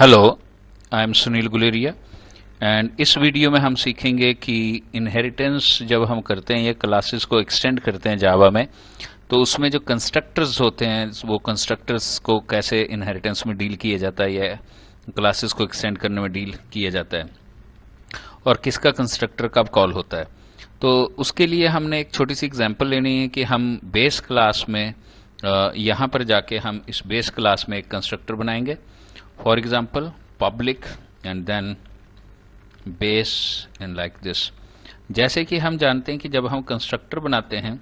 hello I am Sunil Guleria and इस video में हम सीखेंगे कि इनहेरिटेंस जब हम करते हैं या क्लासेस को एक्सटेंड करते हैं जावा में तो उसमें जो कंस्ट्रक्टर्स होते हैं वो कंस्ट्रक्टर्स को कैसे इनहेरिटेंस में डील किया जाता है या क्लासेस को एक्सटेंड करने में डील किया जाता है और किसका कंस्ट्रक्टर कब कॉल होता है तो उसके लिए हमने एक छोटी सी एग्जाम्पल लेनी है कि हम बेस क्लास में यहाँ पर जाके हम इस बेस क्लास में एक कंस्ट्रक्टर बनाएंगे for example public and then base and like this जैसे कि हम जानते हैं कि जब हम कंस्ट्रक्टर बनाते हैं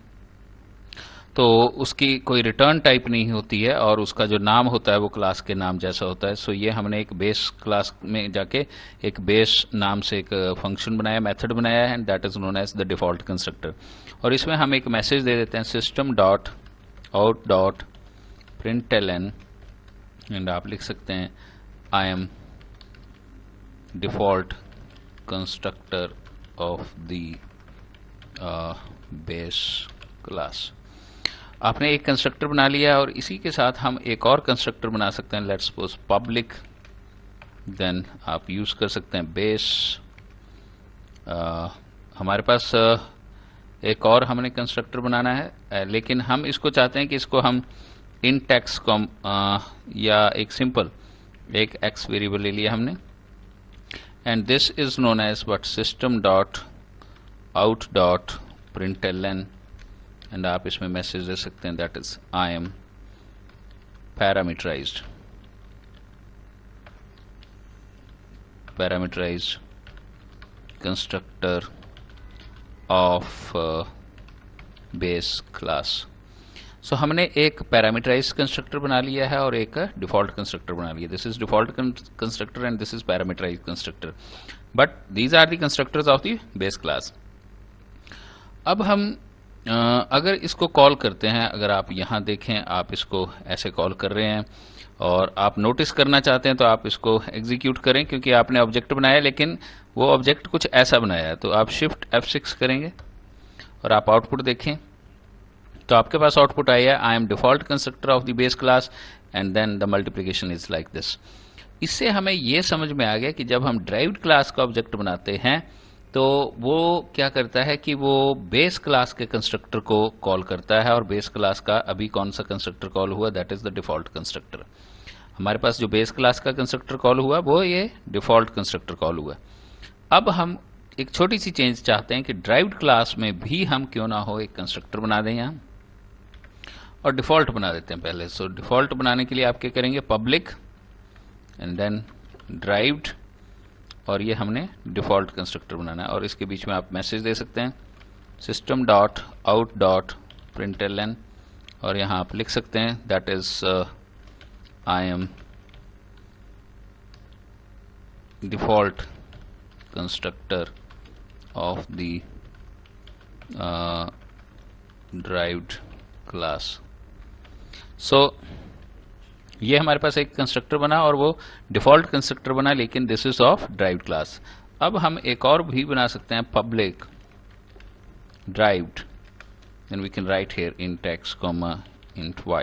तो उसकी कोई रिटर्न टाइप नहीं होती है और उसका जो नाम होता है वो क्लास के नाम जैसा होता है सो ये हमने एक बेस क्लास में जाके एक बेस नाम से एक फंक्शन uh, बनाया मेथड बनाया है and that is known as the default constructor और इसमें हम एक मैसेज दे देते हैं system dot out dot print L N and आप लिख सकते हैं I am default constructor of the base class आपने एक कंस्ट्रक्टर बना लिया और इसी के साथ हम एक और कंस्ट्रक्टर बना सकते हैं लेट्स सपोज पब्लिक देन आप यूज़ कर सकते हैं बेस uh, हमारे पास uh, एक और हमने कंस्ट्रक्टर बनाना है uh, लेकिन हम इसको चाहते हैं कि इसको हम इंटेक्स कॉम या एक सिंपल एक एक्स वेरिएबल ले लिया हमने and this is known as what system dot out dot print N and आप इसमें मैसेज दे सकते हैं that is I am parameterize parameterize constructor of base class so so, हमने एक पैरामीटराइज कंस्ट्रक्टर बना लिया है और एक डिफॉल्ट कंस्ट्रक्टर बना लिया this is default constructor and this is parameterize constructor but these are the constructors of the base class अब हम अगर इसको कॉल करते हैं अगर आप यहां देखें आप इसको ऐसे कॉल कर रहे हैं और आप नोटिस करना चाहते हैं तो आप इसको एग्जीक्यूट करें क्योंकि आपने ऑब्जेक्ट बनाया लेकिन वो ऑब्जेक्ट कुछ ऐसा बनाया है तो आप शिफ्ट सिक्स करेंगे और आप आउटपुट देखें तो आपके पास आउटपुट आई है I am default constructor of the base class and then the multiplication is like this इससे हमें यह समझ में आ गया कि जब हम ड्राइव्ड क्लास का ऑब्जेक्ट बनाते हैं तो वो क्या करता है कि वो बेस क्लास के कंस्ट्रक्टर को कॉल करता है और बेस क्लास का अभी कौन सा कंस्ट्रक्टर कॉल हुआ that is the default constructor हमारे पास जो बेस क्लास का कंस्ट्रक्टर कॉल हुआ वो ये डिफॉल्ट कंस्ट्रक्टर कॉल हुआ अब हम एक छोटी सी चेंज चाहते हैं कि ड्राइव्ड क्लास में भी हम क्यों ना हो एक कंस्ट्रक्टर बना दें यहाँ और डिफॉल्ट बना देते हैं पहले सो so, डिफॉल्ट बनाने के लिए आप क्या करेंगे पब्लिक एंड देन ड्राइव्ड और ये हमने डिफॉल्ट कंस्ट्रक्टर बनाना है और इसके बीच में आप मैसेज दे सकते हैं system dot out dot print और यहाँ आप लिख सकते हैं that is I am default constructor of the derived class so so, ये हमारे पास एक कंस्ट्रक्टर बना और वो डिफॉल्ट कंस्ट्रक्टर बना लेकिन this is of derived class अब हम एक और भी बना सकते हैं public derived then we can write here int comma int y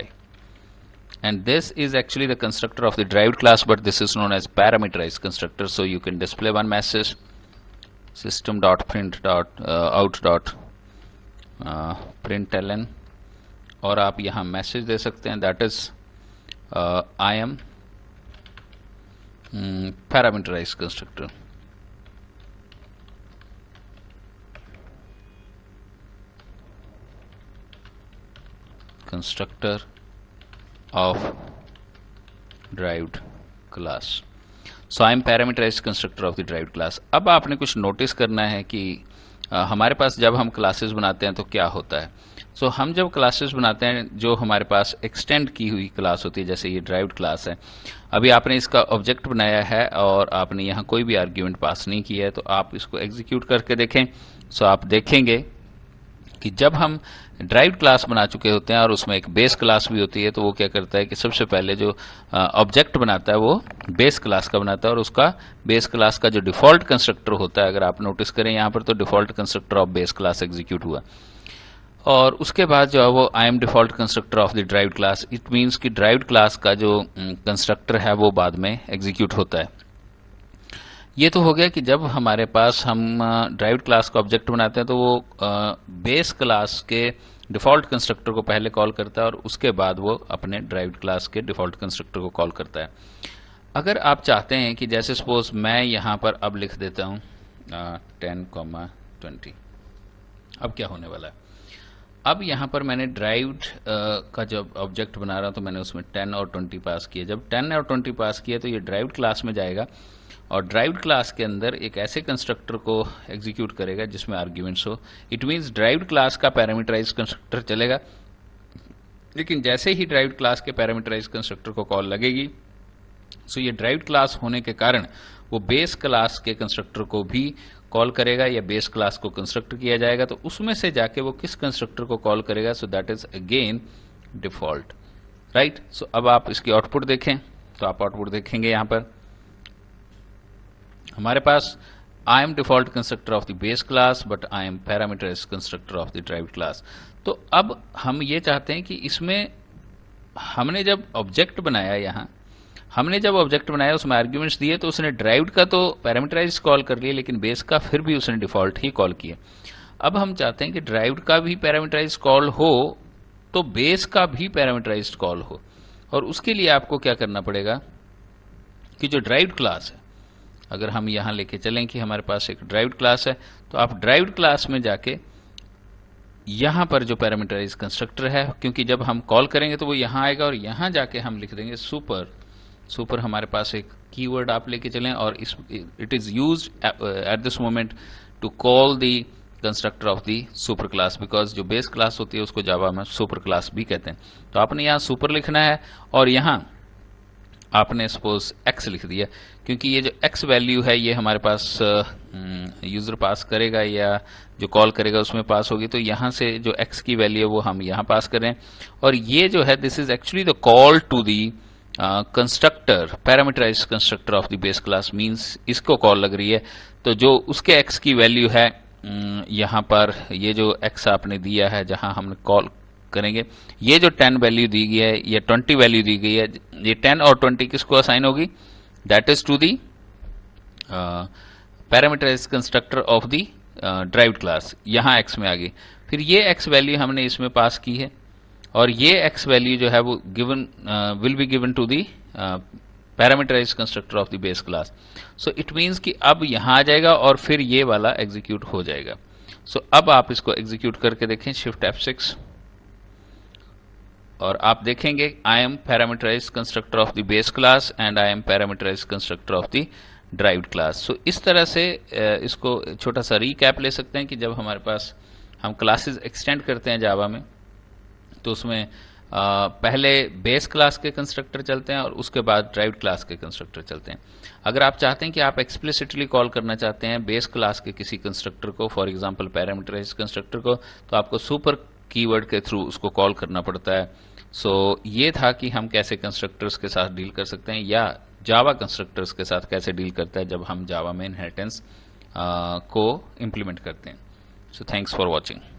and this is actually the constructor of the derived class but this is known as parameterized constructor so you can display one message system dot print dot uh, out dot uh, println और आप यहां message दे सकते हैं that is I am parameterized constructor constructor of derived class so I am parameterized constructor of the derived class अब आपने कुछ notice करना है कि uh, हमारे पास जब हम क्लासेस बनाते हैं तो क्या होता है सो so, हम जब क्लासेस बनाते हैं जो हमारे पास एक्सटेंड की हुई क्लास होती है जैसे ये ड्राइव्ड क्लास है अभी आपने इसका ऑब्जेक्ट बनाया है और आपने यहाँ कोई भी आर्ग्यूमेंट पास नहीं किया है तो आप इसको एग्जीक्यूट करके देखें सो so, आप देखेंगे कि जब हम ड्राइव क्लास बना चुके होते हैं और उसमें एक बेस क्लास भी होती है तो वो क्या करता है कि सबसे पहले जो ऑब्जेक्ट बनाता है वो बेस क्लास का बनाता है और उसका बेस क्लास का जो डिफॉल्ट कंस्ट्रक्टर होता है अगर आप नोटिस करें यहाँ पर तो default constructor of base class execute हुआ और उसके बाद जो है वो I am default constructor of the derived class it means कि ड्राइव क्लास का जो कंस्ट्रक्टर है वो बाद में एग्जीक्यूट होता है ये तो हो गया कि जब हमारे पास हम ड्राइव क्लास का ऑब्जेक्ट बनाते हैं तो वो बेस क्लास के डिफॉल्ट कंस्ट्रक्टर को पहले कॉल करता है और उसके बाद वो अपने ड्राइव क्लास के डिफॉल्ट कंस्ट्रक्टर को कॉल करता है अगर आप चाहते हैं कि जैसे सपोज मैं यहाँ पर अब लिख देता हूँ टेन कॉमा ट्वेंटी अब क्या होने वाला है अब यहाँ पर मैंने ड्राइव का जब ऑब्जेक्ट बना रहा हूँ तो मैंने उसमें 10 और 20 पास किया जब 10 और 20 पास किया तो ये ड्राइव क्लास में जाएगा और ड्राइव क्लास के अंदर एक ऐसे कंस्ट्रक्टर को एग्जीक्यूट करेगा जिसमें आर्ग्यूमेंट्स हो इट मीन्स ड्राइव क्लास का पैरामीटराइज कंस्ट्रक्टर चलेगा लेकिन जैसे ही ड्राइव क्लास के पैरामीटराइज कंस्ट्रक्टर को कॉल लगेगी सो ये ड्राइव क्लास होने के कारण वो बेस क्लास के कंस्ट्रक्टर को भी कॉल करेगा या बेस क्लास को कंस्ट्रक्ट किया जाएगा तो उसमें से जाके वो किस कंस्ट्रक्टर को कॉल करेगा so that is again default right so अब आप इसकी आउटपुट देखें तो आप आउटपुट देखेंगे यहां पर हमारे पास I am default constructor of the base class but I am parameterized constructor of the derived class तो अब हम ये चाहते हैं कि इसमें हमने जब ऑब्जेक्ट बनाया यहां हमने जब ऑब्जेक्ट बनाया उसमें आर्ग्यूमेंट्स दिए तो उसने ड्राइव का तो पैरामीटराइज कॉल कर लिया लेकिन बेस का फिर भी उसने डिफॉल्ट ही कॉल किया अब हम चाहते हैं कि ड्राइव का भी पैरामीटराइज कॉल हो तो बेस का भी पैरामीटराइज कॉल हो और उसके लिए आपको क्या करना पड़ेगा कि जो ड्राइव क्लास है अगर हम यहां लेके चलें कि हमारे पास एक ड्राइव क्लास है तो आप ड्राइव क्लास में जाके यहां पर जो पैरामीटराइज कंस्ट्रक्टर है क्योंकि जब हम कॉल करेंगे तो वो यहां आएगा और यहां जाके हम लिख देंगे सुपर सो हमारे पास एक कीवर्ड आप लेके चलें और इस it is used at this moment to call the constructor of the super class because जो बेस क्लास होती है उसको जावा में सुपर क्लास भी कहते हैं तो आपने यहाँ सुपर लिखना है और यहाँ आपने सपोज एक्स लिख दिया क्योंकि ये जो एक्स वैल्यू है ये हमारे पास यूज़र uh, पास hmm, करेगा या जो कॉल करेगा उसमें पास होगी तो यहाँ से जो एक्स की वैल्यू है वो हम यहाँ पास करें और ये जो है this is actually the call to the constructor parameterized constructor of the base class means इसको कॉल लग रही है तो जो उसके एक्स की वैल्यू है यहां पर ये जो एक्स आपने दिया है जहां हमने कॉल करेंगे ये जो टेन वैल्यू दी गई है या ट्वेंटी वैल्यू दी गई है ये टेन और ट्वेंटी किसको असाइन होगी that is to the parameterized constructor of the derived class यहां एक्स में आ गई फिर ये एक्स वैल्यू हमने इसमें पास की है और ये एक्स वैल्यू जो है वो given will be given to the parameterized constructor of the base class so it means कि अब यहाँ आ जाएगा और फिर ये वाला एग्जीक्यूट हो जाएगा सो so, अब आप इसको एग्जीक्यूट करके देखें शिफ्ट एफ सिक्स और आप देखेंगे I am parameterized constructor of the base class and I am parameterized constructor of the derived class so इस तरह से uh, इसको छोटा सा रीकैप ले सकते हैं कि जब हमारे पास हम क्लासेस एक्सटेंड करते हैं जावा में तो उसमें आ, पहले बेस क्लास के कंस्ट्रक्टर चलते हैं और उसके बाद ड्राइव क्लास के कंस्ट्रक्टर चलते हैं अगर आप चाहते हैं कि आप एक्सप्लिसिटली कॉल करना चाहते हैं बेस क्लास के किसी कंस्ट्रक्टर को फॉर एग्जांपल पैरामीटराइज कंस्ट्रक्टर को तो आपको सुपर कीवर्ड के थ्रू उसको कॉल करना पड़ता है सो so, ये था कि हम कैसे कंस्ट्रक्टर्स के साथ डील कर सकते हैं या जावा कंस्ट्रक्टर्स के साथ कैसे डील करता है जब हम जावा में इनहेरिटेंस को इम्प्लीमेंट करते हैं सो थैंक्स फॉर वॉचिंग